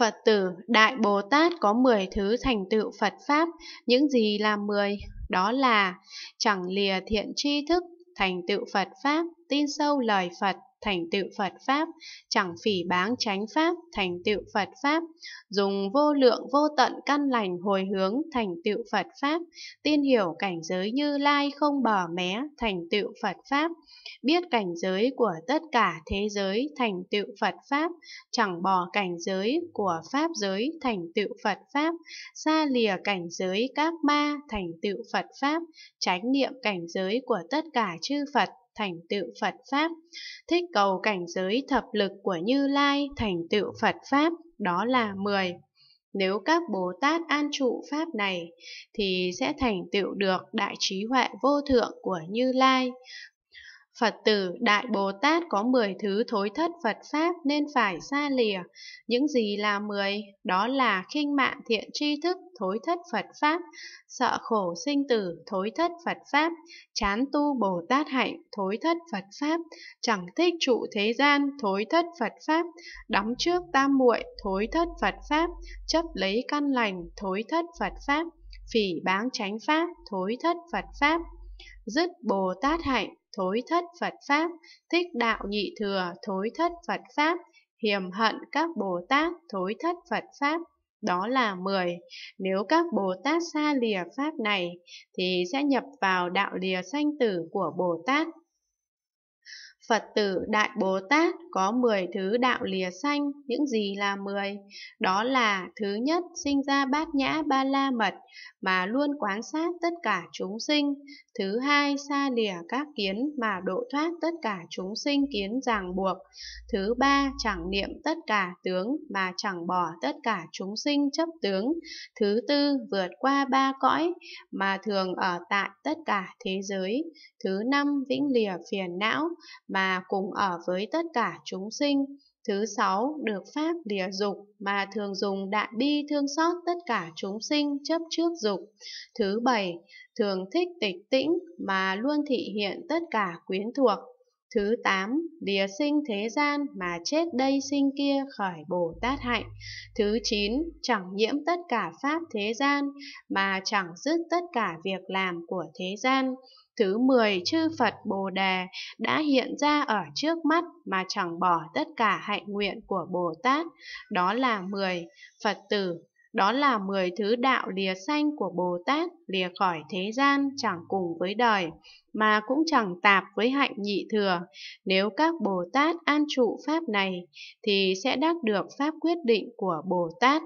Phật tử Đại Bồ Tát có 10 thứ thành tựu Phật Pháp, những gì là 10? Đó là chẳng lìa thiện tri thức, thành tựu Phật Pháp, tin sâu lời Phật, thành tựu Phật Pháp, chẳng phỉ báng chánh Pháp, thành tựu Phật Pháp, dùng vô lượng vô tận căn lành hồi hướng thành tựu Phật Pháp, tin hiểu cảnh giới như lai không bỏ mé, thành tựu Phật Pháp, biết cảnh giới của tất cả thế giới, thành tựu Phật Pháp, chẳng bỏ cảnh giới của Pháp giới, thành tựu Phật Pháp, xa lìa cảnh giới các ma, thành tựu Phật Pháp, tránh niệm cảnh giới của tất cả chư Phật, thành tựu Phật Pháp. Thích cầu cảnh giới thập lực của Như Lai thành tựu Phật Pháp, đó là 10. Nếu các Bồ Tát an trụ Pháp này, thì sẽ thành tựu được đại trí huệ vô thượng của Như Lai. Phật tử Đại Bồ Tát có 10 thứ thối thất Phật Pháp nên phải xa lìa. Những gì là 10? Đó là khinh mạng thiện tri thức, thối thất Phật Pháp, sợ khổ sinh tử, thối thất Phật Pháp, chán tu Bồ Tát hạnh, thối thất Phật Pháp, chẳng thích trụ thế gian, thối thất Phật Pháp, đóng trước tam muội, thối thất Phật Pháp, chấp lấy căn lành, thối thất Phật Pháp, phỉ báng chánh Pháp, thối thất Phật Pháp. Dứt Bồ Tát hạnh, thối thất Phật Pháp, thích đạo nhị thừa, thối thất Phật Pháp, hiềm hận các Bồ Tát, thối thất Phật Pháp. Đó là 10. Nếu các Bồ Tát xa lìa Pháp này, thì sẽ nhập vào đạo lìa sanh tử của Bồ Tát. Phật tử Đại Bồ Tát có 10 thứ đạo lìa sanh, những gì là 10? Đó là thứ nhất sinh ra bát nhã ba la mật mà luôn quán sát tất cả chúng sinh, thứ hai xa lìa các kiến mà độ thoát tất cả chúng sinh kiến ràng buộc, thứ ba chẳng niệm tất cả tướng mà chẳng bỏ tất cả chúng sinh chấp tướng, thứ tư vượt qua ba cõi mà thường ở tại tất cả thế giới, thứ năm vĩnh lìa phiền não mà cùng ở với tất cả chúng sinh. Thứ sáu, được pháp lìa dục mà thường dùng đại bi thương xót tất cả chúng sinh chấp trước dục. Thứ bảy, thường thích tịch tĩnh mà luôn thị hiện tất cả quyến thuộc Thứ tám, đìa sinh thế gian mà chết đây sinh kia khỏi Bồ Tát hạnh. Thứ chín, chẳng nhiễm tất cả pháp thế gian mà chẳng dứt tất cả việc làm của thế gian. Thứ mười chư Phật Bồ Đề đã hiện ra ở trước mắt mà chẳng bỏ tất cả hạnh nguyện của Bồ Tát. Đó là mười Phật tử đó là mười thứ đạo lìa xanh của Bồ Tát, lìa khỏi thế gian, chẳng cùng với đời, mà cũng chẳng tạp với hạnh nhị thừa. Nếu các Bồ Tát an trụ Pháp này, thì sẽ đắc được Pháp quyết định của Bồ Tát.